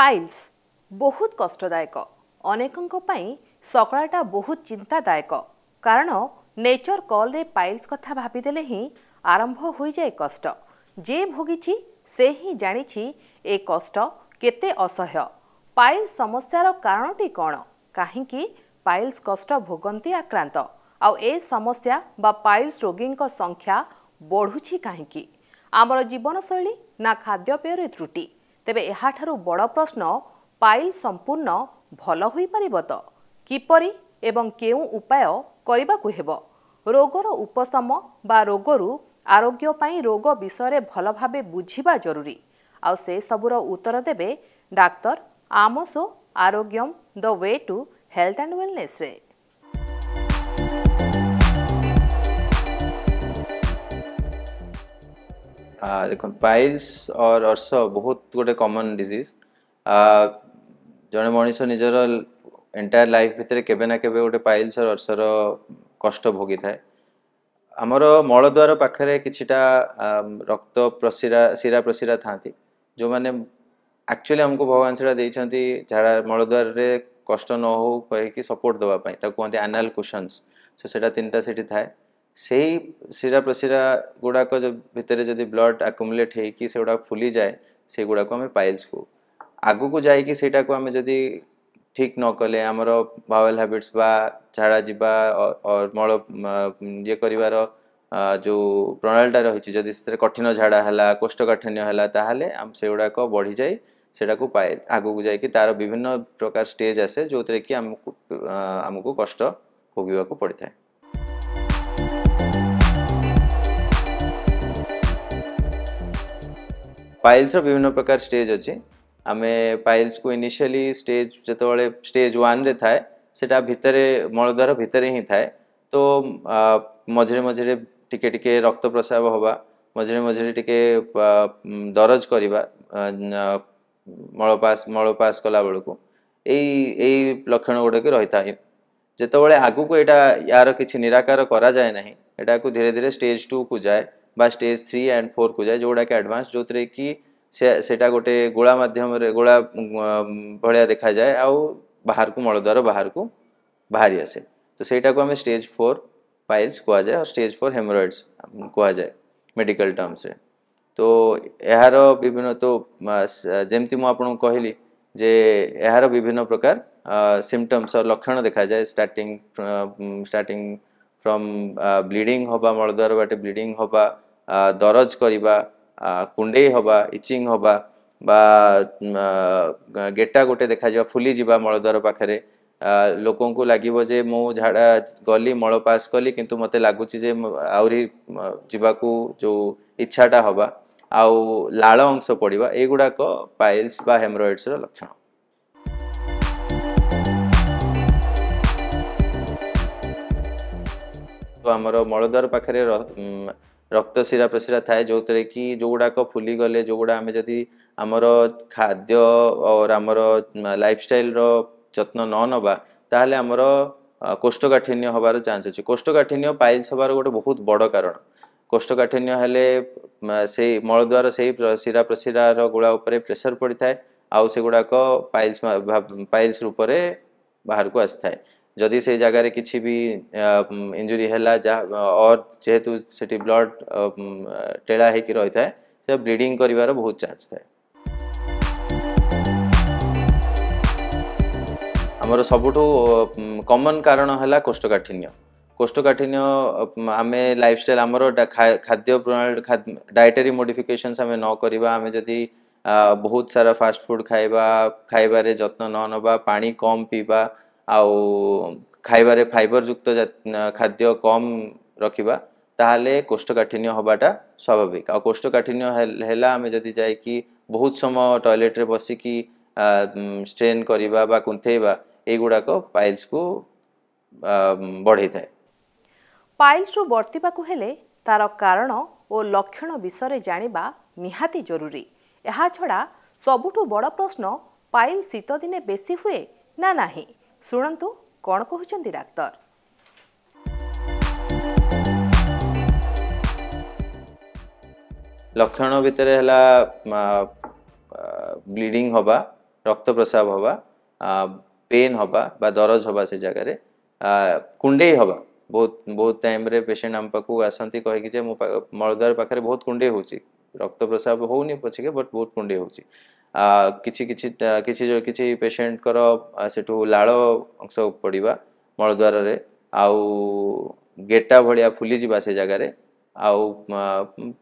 piles ବହୁତ କଷ୍ଟଦାୟକ ଅନେକଙ୍କ ପାଇଁ ସକାଳଟା ବହୁତ ଚିନ୍ତାଦାୟକ କାରଣ ନେଚର କଲ୍ରେ ପାଇଲ୍ସ କଥା ଭାବିଦେଲେ ହିଁ ଆରମ୍ଭ ହୋଇଯାଏ କଷ୍ଟ ଯିଏ ଭୋଗିଛି ସେ ହିଁ ଜାଣିଛି ଏ କଷ୍ଟ କେତେ ଅସହ୍ୟ ପାଇଲ୍ସ ସମସ୍ୟାର କାରଣଟି କ'ଣ କାହିଁକି ପାଇଲ୍ସ କଷ୍ଟ ଭୋଗନ୍ତି ଆକ୍ରାନ୍ତ ଆଉ ଏ ସମସ୍ୟା ବା ପାଇଲ୍ସ ରୋଗୀଙ୍କ ସଂଖ୍ୟା ବଢ଼ୁଛି କାହିଁକି ଆମର ଜୀବନଶୈଳୀ ନା ଖାଦ୍ୟପେୟରେ ତ୍ରୁଟି ତେବେ ଏହାଠାରୁ ବଡ଼ ପ୍ରଶ୍ନ ପାଇଲ୍ ସମ୍ପୂର୍ଣ୍ଣ ଭଲ ହୋଇପାରିବ ତ କିପରି ଏବଂ କେଉଁ ଉପାୟ କରିବାକୁ ହେବ ରୋଗର ଉପଶମ ବା ରୋଗରୁ ଆରୋଗ୍ୟ ପାଇଁ ରୋଗ ବିଷୟରେ ଭଲ ଭାବେ ବୁଝିବା ଜରୁରୀ ଆଉ ସେସବୁର ଉତ୍ତର ଦେବେ ଡାକ୍ତର ଆମସୋ ଆରୋଗ୍ୟମ୍ the way to health and ୱେଲନେସ୍ରେ ଦେଖନ୍ତୁ ପାଇଲ୍ସ ଅର୍ ଅର୍ସ ବହୁତ ଗୋଟେ କମନ୍ ଡିଜିଜ୍ ଜଣେ ମଣିଷ ନିଜର ଏଣ୍ଟାୟାର ଲାଇଫ୍ ଭିତରେ କେବେ ନା କେବେ ଗୋଟେ ପାଇଲ୍ସ ଅର୍ ଅର୍ସର କଷ୍ଟ ଭୋଗିଥାଏ ଆମର ମଳଦ୍ୱାର ପାଖରେ କିଛିଟା ରକ୍ତ ପ୍ରଶିରା ଶିରା ପ୍ରଶିରା ଥାନ୍ତି ଯେଉଁମାନେ ଆକ୍ଚୁଆଲି ଆମକୁ ଭଗବାନ ସେଇଟା ଦେଇଛନ୍ତି ଝାଡ଼ା ମଳଦ୍ୱାରରେ କଷ୍ଟ ନ ହଉ କହିକି ସପୋର୍ଟ ଦେବା ପାଇଁ ତାକୁ କୁହନ୍ତି ଆନାଲ୍ କୁସନ୍ସ ସୋ ସେଇଟା ତିନିଟା ସେଠି ଥାଏ ସେଇ ଶିରା ପ୍ରଶିରା ଗୁଡ଼ାକ ଭିତରେ ଯଦି ବ୍ଲଡ଼ ଆକୁମୁଲେଟ୍ ହେଇକି ସେଗୁଡ଼ାକ ଫୁଲିଯାଏ ସେଗୁଡ଼ାକୁ ଆମେ ପାଇଲ୍ସ କହୁ ଆଗକୁ ଯାଇକି ସେଇଟାକୁ ଆମେ ଯଦି ଠିକ୍ ନ କଲେ ଆମର ବାୱେଲ୍ ହାବିଟ୍ସ ବା ଝାଡ଼ା ଯିବା ମଳ ଇଏ କରିବାର ଯେଉଁ ପ୍ରଣାଳୀଟା ରହିଛି ଯଦି ସେଥିରେ କଠିନ ଝାଡ଼ା ହେଲା କୋଷ୍ଠକାଠିନ୍ୟ ହେଲା ତାହେଲେ ସେଗୁଡ଼ାକ ବଢ଼ିଯାଇ ସେଟାକୁ ପାଏ ଆଗକୁ ଯାଇକି ତାର ବିଭିନ୍ନ ପ୍ରକାର ଷ୍ଟେଜ୍ ଆସେ ଯେଉଁଥିରେ କି ଆମକୁ ଆମକୁ କଷ୍ଟ ଭୋଗିବାକୁ ପଡ଼ିଥାଏ ପାଇଲ୍ସର ବିଭିନ୍ନ ପ୍ରକାର ଷ୍ଟେଜ୍ ଅଛି ଆମେ ପାଇଲ୍ସକୁ ଇନିସିଆଲି ଷ୍ଟେଜ୍ ଯେତେବେଳେ ଷ୍ଟେଜ୍ ୱାନ୍ରେ ଥାଏ ସେଟା ଭିତରେ ମଳଦ୍ୱାର ଭିତରେ ହିଁ ଥାଏ ତ ମଝିରେ ମଝିରେ ଟିକେ ଟିକେ ରକ୍ତ ପ୍ରସ୍ରାବ ହେବା ମଝିରେ ମଝିରେ ଟିକେ ଦରଜ କରିବା ମଳପାସ ମଳପାସ କଲାବେଳକୁ ଏଇ ଏଇ ଲକ୍ଷଣ ଗୁଡ଼ାକ ରହିଥାଏ ଯେତେବେଳେ ଆଗକୁ ଏଇଟା ୟାର କିଛି ନିରାକାର କରାଯାଏ ନାହିଁ ଏଟାକୁ ଧୀରେ ଧୀରେ ଷ୍ଟେଜ୍ ଟୁକୁ ଯାଏ বা স্টেজ থ্রি ଆଣ୍ଡ ଫୋର୍କୁ ଯାଏ ଯେଉଁଗୁଡ଼ାକି ଆଡ଼ଭାନ୍ସ ଯେଉଁଥିରେ କି ସେଇଟା ଗୋଟେ ଗୋଳା ମାଧ୍ୟମରେ ଗୋଳା ଭଳିଆ ଦେଖାଯାଏ ଆଉ ବାହାରକୁ ମଳଦ୍ୱାର ବାହାରକୁ ବାହାରି ଆସେ ତ ସେଇଟାକୁ ଆମେ ଷ୍ଟେଜ୍ ଫୋର୍ ପାଇଲ୍ସ କୁହାଯାଏ ଆଉ ଷ୍ଟେଜ୍ ଫୋର୍ ହେମରଏଡ଼୍ସ କୁହାଯାଏ ମେଡ଼ିକାଲ ଟର୍ମସରେ ତ ଏହାର ବିଭିନ୍ନ ତ ଯେମିତି ମୁଁ ଆପଣଙ୍କୁ କହିଲି ଯେ ଏହାର ବିଭିନ୍ନ ପ୍ରକାର ସିମ୍ପଟମ୍ସ ଲକ୍ଷଣ ଦେଖାଯାଏ ଷ୍ଟାର୍ଟିଂ ଷ୍ଟାର୍ଟିଂ ଫ୍ରମ୍ ବ୍ଲିଡ଼ିଂ ହେବା ମଳଦ୍ୱାର ବାଟେ ବ୍ଲିଡ଼ିଂ ହେବା ଦରଜ କରିବା କୁଣ୍ଡେଇ ହେବା ଇଚିଂ ହେବା ବା ଗେଟା ଗୋଟେ ଦେଖାଯିବା ଫୁଲିଯିବା ମଳଦ୍ୱାର ପାଖରେ ଲୋକଙ୍କୁ ଲାଗିବ ଯେ ମୁଁ ଝାଡ଼ା ଗଲି ମଳ ପାସ୍ କଲି କିନ୍ତୁ ମୋତେ ଲାଗୁଛି ଯେ ଆହୁରି ଯିବାକୁ ଯେଉଁ ଇଚ୍ଛାଟା ହେବା ଆଉ ଲାଳ ଅଂଶ ପଡ଼ିବା ଏଗୁଡ଼ାକ ପାଇଲ୍ସ ବା ହେମରଏଡ୍ସର ଲକ୍ଷଣ ଆମର ମଳଦ୍ୱାର ପାଖରେ रक्त शिरा प्रशिरा थाए जो थे कि जो गुड़ाक फुली गले जो गुड़ा आम जदि आमर खाद्य और आम लाइफ स्टाइल रत्न न नवा तो आमर कोष्ठकाठिन्य हबार चान्स अच्छे कोष्ठकाठिन्य पाइल्स हबार गोटे बहुत बड़ कारण कोष्ठकाठिन्य मलद्वार से शिरा प्रशिरार गुड़ा उपर प्रेसर पड़ता है आउ पाइल्स पाइल्स रूप से बाहर को आए जदि से जगार किसी भी इंजुरी है और जेहेतु से ब्लड टेला हो रही था से ब्लीडिंग कर बहुत चान्स थाए आमर सबुठ कमन कारण है कोष्ठकाठिन्य कोष्ठकाठिन्य आम लाइफ स्टाइल आम खाद्य प्रणाली डायटेरी मोडिफिकेसन आम नक आम जदि बहुत सारा फास्ट फूड खाଇବା जत्न न न पा कम पीवा ଆଉ ଖାଇବାରେ ଫାଇବର ଯୁକ୍ତ ଖାଦ୍ୟ କମ୍ ରଖିବା ତାହେଲେ କୋଷ୍ଠକାଠିନ୍ୟ ହେବାଟା ସ୍ୱାଭାବିକ ଆଉ କୋଷ୍ଠକାଠିନ୍ୟ ହେଲା ଆମେ ଯଦି ଯାଇକି ବହୁତ ସମୟ ଟଏଲେଟ୍ରେ ବସିକି ଷ୍ଟ୍ରେନ୍ କରିବା ବା କୁନ୍ଥେଇବା ଏଇଗୁଡ଼ାକ ପାଇଲ୍ସକୁ ବଢ଼େଇଥାଏ ପାଇଲ୍ସରୁ ବର୍ତ୍ତିବାକୁ ହେଲେ ତାର କାରଣ ଓ ଲକ୍ଷଣ ବିଷୟରେ ଜାଣିବା ନିହାତି ଜରୁରୀ ଏହା ଛଡ଼ା ସବୁଠୁ ବଡ଼ ପ୍ରଶ୍ନ ପାଇଲ୍ ଶୀତଦିନେ ବେଶୀ ହୁଏ ନା ନାହିଁ ଶୁଣନ୍ତୁ କ'ଣ କହୁଛନ୍ତି ଡାକ୍ତର ଲକ୍ଷଣ ଭିତରେ ହେଲା ବ୍ଲିଡ଼ିଂ ହେବା ରକ୍ତ ପ୍ରସାବ ହେବା ପେନ୍ ହେବା ବା ଦରଜ ହେବା ସେ ଜାଗାରେ କୁଣ୍ଡେଇ ହେବା ବହୁତ ବହୁତ ଟାଇମ୍ରେ ପେସେଣ୍ଟ ଆମ ପାଖକୁ ଆସନ୍ତି କହିକି ଯେ ମୋ ମଳଦ୍ୱାର ପାଖରେ ବହୁତ କୁଣ୍ଡେଇ ହେଉଛି ରକ୍ତ ପ୍ରସାବ ହେଉନି ପଛକେ ବଟ୍ ବହୁତ କୁଣ୍ଡେଇ ହେଉଛି କିଛି କିଛି କିଛି କିଛି ପେସେଣ୍ଟଙ୍କର ସେଠୁ ଲାଳ ଅଂଶ ପଡ଼ିବା ମଳଦ୍ୱାରରେ ଆଉ ଗେଟା ଭଳିଆ ଫୁଲିଯିବା ସେ ଜାଗାରେ ଆଉ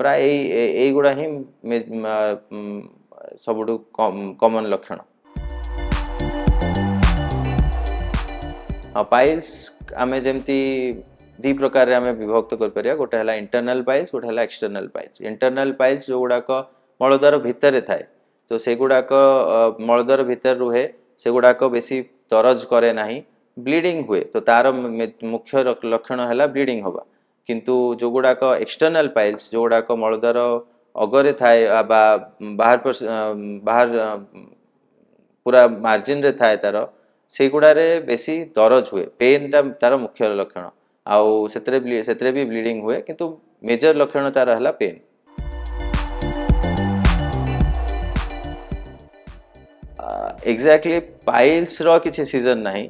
ପ୍ରାୟ ଏଇ ଏଇଗୁଡ଼ା ହିଁ ସବୁଠୁ କମନ୍ ଲକ୍ଷଣ ଆଉ ପାଇଲ୍ସ ଆମେ ଯେମିତି ଦୁଇ ପ୍ରକାରରେ ଆମେ ବିଭକ୍ତ କରିପାରିବା ଗୋଟେ ହେଲା ଇଣ୍ଟରନାଲ୍ ପାଇଲ୍ସ ଗୋଟେ ହେଲା ଏକ୍ସଟର୍ନାଲ୍ ପାଇଲ୍ସ ଇଣ୍ଟରନାଲ୍ ପାଇଲ୍ସ ଯେଉଁଗୁଡ଼ାକ ମଳଦ୍ୱାର ଭିତରେ ଥାଏ তো সেগুড়াক মলদর ভিতরে রুহে সেগুড়াক বেশি তরজ করে না ব্লিডিং হুয়ে তো তার মুখ্য লক্ষণ হল ব্লিডিং হওয়া কিন্তু যেগুড়াক এক্সটর্নাল পাইলস যেগুড়াক মলদর অগরে থাকে বা বাহার বাহার পুরা মার্জিনরে থাকে তার সেইগুড়ারে বেশি দরজ হুয়ে পেনটা তার মুখ্য লক্ষণ আউ সে সেতরে ব্লিডিং হুয়ে কিন্তু মেজর লক্ষণ তার হল পেন ଏକ୍ଜାକ୍ଟଲି ପାଇଲ୍ସର କିଛି ସିଜନ୍ ନାହିଁ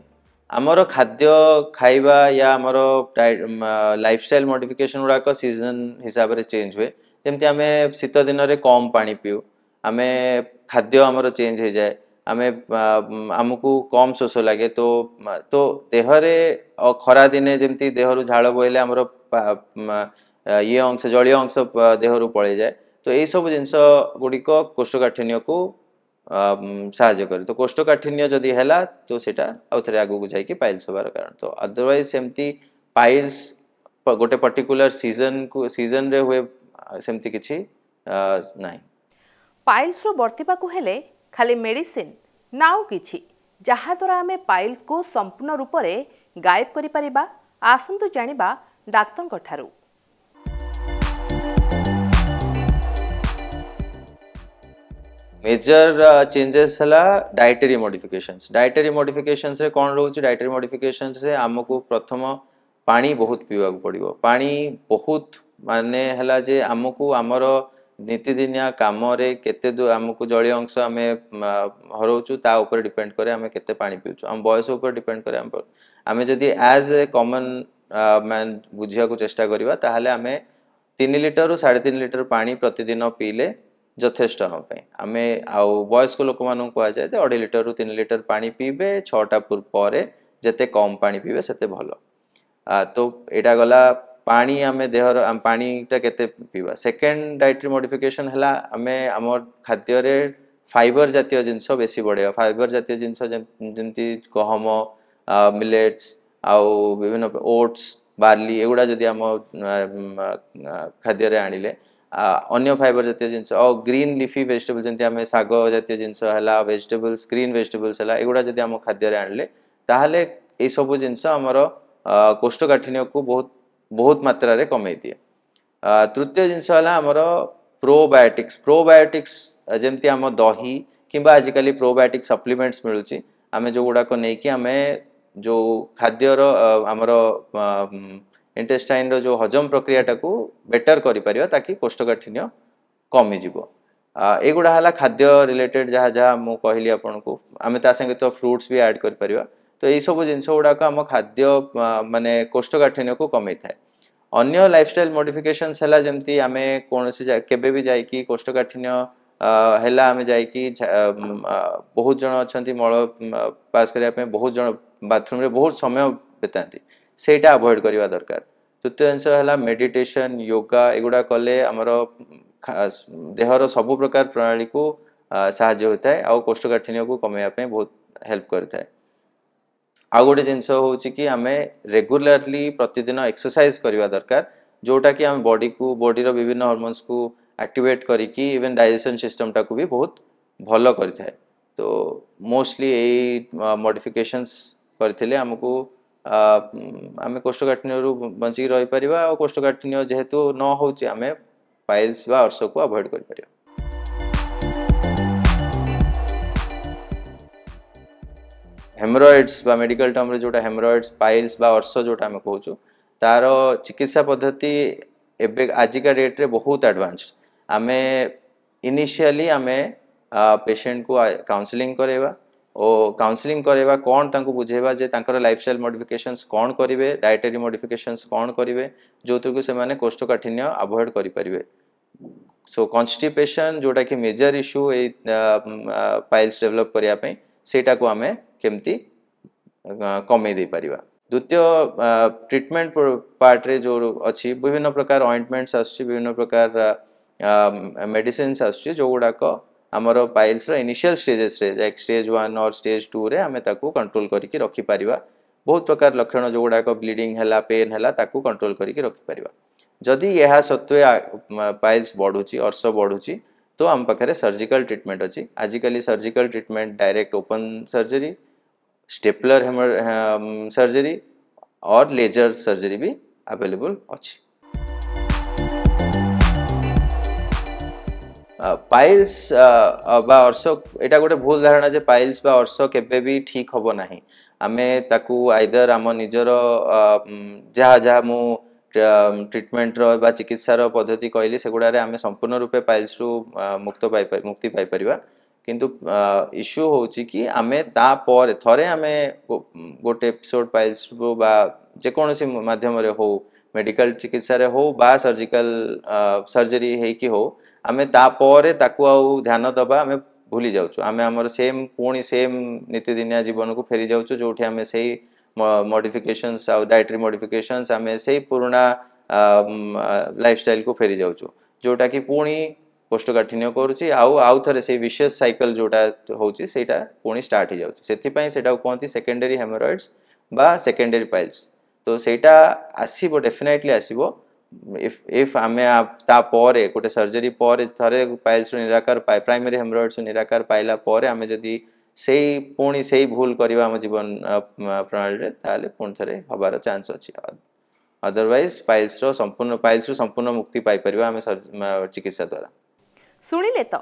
ଆମର ଖାଦ୍ୟ ଖାଇବା ୟା ଆମର ଲାଇଫଷ୍ଟାଇଲ୍ ମଡିଫିକେସନ୍ ଗୁଡ଼ାକ ସିଜନ୍ ହିସାବରେ ଚେଞ୍ଜ ହୁଏ ଯେମିତି ଆମେ ଶୀତ ଦିନରେ କମ୍ ପାଣି ପିଉ ଆମେ ଖାଦ୍ୟ ଆମର ଚେଞ୍ଜ ହେଇଯାଏ ଆମେ ଆମକୁ କମ୍ ଶୋଷ ଲାଗେ ତ ତ ଦେହରେ ଖରାଦିନେ ଯେମିତି ଦେହରୁ ଝାଳ ବୋହିଲେ ଆମର ଇଏ ଅଂଶ ଜଳୀୟ ଅଂଶ ଦେହରୁ ପଳେଇଯାଏ ତ ଏଇସବୁ ଜିନିଷ ଗୁଡ଼ିକ କୋଷ୍ଠକାଠିନ୍ୟକୁ सा तो कोष्ठकाठिन्य जदि है तो सीटा आउ थे आगे जाइए पाइल्स होवार कारण तो अदरवैज सेमती पाइल्स गोटे पर्टिकुलर सीजन को सीजन रे हुए सेमती किसी ना पाइल्स बर्तवा को हेले खाली मेडिसिन नाउ किछि जहाँ द्वारा आम पाइल्स को संपूर्ण रूप से गायब करसतु जाणी डाक्तर ठारूँ मेजर चेंजेस है डायटेरी मडिफिकेसन्स डायटेरी मडिफिकेसन्स कौन रोचे डायटेरी मडिफिकेसन्स आमको प्रथम पा बहुत पीवा पड़ो पा बहुत मानने है आमको आमर नीतिदिनिया कम आमको जल अंश आम हराचु ता डिपेड कै आम के पीऊँ आम बयस डिपेड कै आम जदि एज ए कमन मैन बुझाक चेषा करवा आम तीन लिटर रु साढ़े तीन लिटर पा प्रतिदिन पीले যথেষ্ট হওয়া পাই আমি আউ বয়স্ক লোকমানু কুযায় যে অঢ়াই লিটর তিন লিটর পানি পিবে ছটা পরে যেতে কম পানি পিবে সেতে ভালো তো এটা গলা পানি আমি দেহর পানিটা কেতে পিবা সেকেন্ড ডায়েটরি মডিফিকেসন হল আমি আমার খাদ্যরে ফাইবর জাতীয় জিনিস বেশি বড়াইবা ফাইবর জাতীয় জিনিস যেমতি গহম মিলেটস আউ বিভিন্ন ওটস বার্লি এগুড়া যদি আম খাদ্যরে আনিলে अन्य फाइबर जातीय जिन ग्रीन लिफी भेजिटेबल जमी आम शाग जिन जिनस भेजिटेबल्स ग्रीन भेजिटेबल्स है युवा जब आम खाद्य आणले ताहले यू जिनस कोष्ठकाठिन्य को बहुत बहुत मात्र कमे दिए तृतीय जिनस प्रोबायोटिक्स प्रोबायोटिक्स जमी आम दही कि आजिकल प्रोबायोटिक्स सप्लीमेंट्स मिलूँ आम जो गुड़ाक नहीं कि आम जो खाद्यर आमर ଇଣ୍ଟେଷ୍ଟାଇନ୍ର ଯେଉଁ ହଜମ ପ୍ରକ୍ରିୟାଟାକୁ ବେଟର୍ କରିପାରିବା ତାକି କୋଷ୍ଠକାଠିନ୍ୟ କମିଯିବ ଏଗୁଡ଼ା ହେଲା ଖାଦ୍ୟ ରିଲେଟେଡ୍ ଯାହା ଯାହା ମୁଁ କହିଲି ଆପଣଙ୍କୁ ଆମେ ତା ସାଙ୍ଗେ ତ ଫ୍ରୁଟ୍ସ ବି ଆଡ଼୍ କରିପାରିବା ତ ଏଇସବୁ ଜିନିଷ ଗୁଡ଼ାକ ଆମ ଖାଦ୍ୟ ମାନେ କୋଷ୍ଠକାଠିନ୍ୟକୁ କମେଇଥାଏ ଅନ୍ୟ ଲାଇଫଷ୍ଟାଇଲ୍ ମୋଡିଫିକେସନ୍ସ ହେଲା ଯେମିତି ଆମେ କୌଣସି କେବେ ବି ଯାଇକି କୋଷ୍ଠକାଠିନ୍ୟ ହେଲା ଆମେ ଯାଇକି ବହୁତ ଜଣ ଅଛନ୍ତି ମଳ ପାସ୍ କରିବା ପାଇଁ ବହୁତ ଜଣ ବାଥରୁମ୍ରେ ବହୁତ ସମୟ ବିତାନ୍ତି सेटा अवॉइड करवा दरकार तृतीय जिनस है मेडिटेशन योगा युवा कले आम देहर सब प्रकार प्रणाली को साज्य होता है आष्ठकाठिन्य को कमे बहुत हेल्प करें आउ गोटे जिनस हूँ कि आम रेगुलाली प्रतिदिन एक्सरसाइज करवा दरकार जोटा कि आम बडी को बडीर विभिन्न हरमोन्स को आक्टिवेट करी इवेन डाइजेसन सिस्टम टाक भी बहुत भल कर तो मोस्टली यही मडिफिकेसन्स करें आमको ଆମେ କୋଷ୍ଠକାଠିନ୍ୟରୁ ବଞ୍ଚିକି ରହିପାରିବା ଆଉ କୋଷ୍ଠକାଠିନ୍ୟ ଯେହେତୁ ନ ହେଉଛି ଆମେ ପାଇଲ୍ସ ବା ଅର୍ଶକୁ ଆଭଏଡ଼ କରିପାରିବା ହେମରଏଡ଼୍ସ ବା ମେଡ଼ିକାଲ ଟର୍ମରେ ଯେଉଁଟା ହେମରଏଡ଼୍ସ ପାଇଲ୍ସ ବା ଅର୍ଶ ଯେଉଁଟା ଆମେ କହୁଛୁ ତାର ଚିକିତ୍ସା ପଦ୍ଧତି ଏବେ ଆଜିକା ଡେଟ୍ରେ ବହୁତ ଆଡ଼ଭାନ୍ସଡ ଆମେ ଇନିସିଆଲି ଆମେ ପେସେଣ୍ଟକୁ କାଉନସିଲିଂ କରାଇବା ଓ କାଉନସିଲିଂ କରିବା କ'ଣ ତାଙ୍କୁ ବୁଝେଇବା ଯେ ତାଙ୍କର ଲାଇଫଷ୍ଟାଇଲ୍ ମଡିଫିକେସନ୍ସ କ'ଣ କରିବେ ଡାଏଟାରୀ ମଡିଫିକେସନ୍ସ କ'ଣ କରିବେ ଯେଉଁଥିରୁ ସେମାନେ କୋଷ୍ଠକାଠିନ୍ୟ ଆଭଏଡ଼ କରିପାରିବେ ସୋ କନଷ୍ଟିପେସନ୍ ଯେଉଁଟାକି ମେଜର ଇସ୍ୟୁ ଏଇ ପାଇଲ୍ସ ଡେଭଲପ୍ କରିବା ପାଇଁ ସେଇଟାକୁ ଆମେ କେମିତି କମେଇ ଦେଇପାରିବା ଦ୍ୱିତୀୟ ଟ୍ରିଟମେଣ୍ଟ ପାର୍ଟରେ ଯେଉଁ ଅଛି ବିଭିନ୍ନ ପ୍ରକାର ଅଏଣ୍ଟମେଣ୍ଟସ୍ ଆସୁଛି ବିଭିନ୍ନ ପ୍ରକାର ମେଡ଼ିସିନ୍ସ ଆସୁଛି ଯେଉଁଗୁଡ଼ାକ आमर पाइल्स रनिशियाल स्टेजेस लाइक स्टेज वन और स्टेज टू आम कंट्रोल करके रखिपर बहुत प्रकार लक्षण जो गुड़ाक ब्लींग पेन है कंट्रोल करके रखिपर जदि यह सत्वे पाइल्स बढ़ुची अर्स बढ़ुच तो आम पाखे सर्जिकल ट्रिटमेंट अच्छी आजिकल surgical treatment direct open surgery stapler हेमर सर्जरी और लेजर सर्जरी भी अवेलेबल अच्छी ପାଇଲ୍ସ ବା ଅର୍ଶ ଏଇଟା ଗୋଟେ ଭୁଲ ଧାରଣା ଯେ ପାଇଲ୍ସ ବା ଅର୍ଶ କେବେ ବି ଠିକ୍ ହେବ ନାହିଁ ଆମେ ତାକୁ ଆଇଦର ଆମ ନିଜର ଯାହା ଯାହା ମୁଁ ଟ୍ରିଟମେଣ୍ଟର ବା ଚିକିତ୍ସାର ପଦ୍ଧତି କହିଲି ସେଗୁଡ଼ାରେ ଆମେ ସମ୍ପୂର୍ଣ୍ଣ ରୂପେ ପାଇଲ୍ସରୁ ମୁକ୍ତ ପାଇ ମୁକ୍ତି ପାଇପାରିବା କିନ୍ତୁ ଇସ୍ୟୁ ହେଉଛି କି ଆମେ ତାପରେ ଥରେ ଆମେ ଗୋଟେ ଏପିସୋଡ଼ ପାଇଲ୍ସରୁ ବା ଯେକୌଣସି ମାଧ୍ୟମରେ ହଉ ମେଡ଼ିକାଲ ଚିକିତ୍ସାରେ ହଉ ବା ସର୍ଜିକାଲ ସର୍ଜରୀ ହେଇକି ହଉ आम ध्यान दबा आम भूली जाऊ आम आम सेम पुणी सेम नीतिदिनिया जीवन को फेरी जाऊ जो आम से मडिफिकेसन आयट्री मडिफिकेसन आम से पुणा लाइफ स्टाइल को फेरी जाऊ जोटा कि पुणी कोष्ठकाठिन्य करुच्चर से विशेष सैकल जोटा होटा पुणी स्टार्ट से कहते सेकेंडेरी हेमरएड्स सेकेंडेरी पाइल्स तो सहीटा आसब डेफिनेटली आसब if if ଆମେ ତାପରେ ଗୋଟେ ସର୍ଜରୀ ପରେ ଥରେ ପାଇଲ୍ସରୁ ନିରାକାର ପାଇ ପ୍ରାଇମେରୀ ହେମରଏଡ଼୍ସରୁ ନିରାକାର ପାଇଲା ପରେ ଆମେ ଯଦି ସେଇ ପୁଣି ସେଇ ଭୁଲ କରିବା ଆମ ଜୀବନ ପ୍ରଣାଳୀରେ ତାହେଲେ ପୁଣି ଥରେ ହେବାର ଚାନ୍ସ ଅଛି ଅଦରୱାଇଜ୍ ପାଇଲ୍ସର ସମ୍ପୂର୍ଣ୍ଣ ପାଇଲ୍ସରୁ ସମ୍ପୂର୍ଣ୍ଣ ମୁକ୍ତି ପାଇପାରିବା ଆମେ ଚିକିତ୍ସା ଦ୍ୱାରା ଶୁଣିଲେ ତ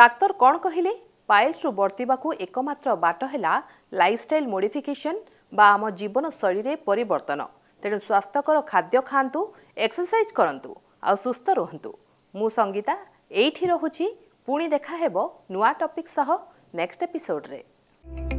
ଡାକ୍ତର କ'ଣ କହିଲେ ପାଇଲ୍ସରୁ ବର୍ତ୍ତିବାକୁ ଏକମାତ୍ର ବାଟ ହେଲା ଲାଇଫଷ୍ଟାଇଲ୍ ମୋଡିଫିକେସନ୍ ବା ଆମ ଜୀବନଶୈଳୀରେ ପରିବର୍ତ୍ତନ ତେଣୁ ସ୍ୱାସ୍ଥ୍ୟକର ଖାଦ୍ୟ ଖାଆନ୍ତୁ ଏକ୍ସରସାଇଜ୍ କରନ୍ତୁ ଆଉ ସୁସ୍ଥ ରୁହନ୍ତୁ ମୁଁ ସଙ୍ଗୀତା ଏଇଠି ରହୁଛି ପୁଣି ଦେଖା ହେବ ନୂଆ ଟପିକ୍ ସହ ନେକ୍ସଟ ଏପିସୋଡ଼ରେ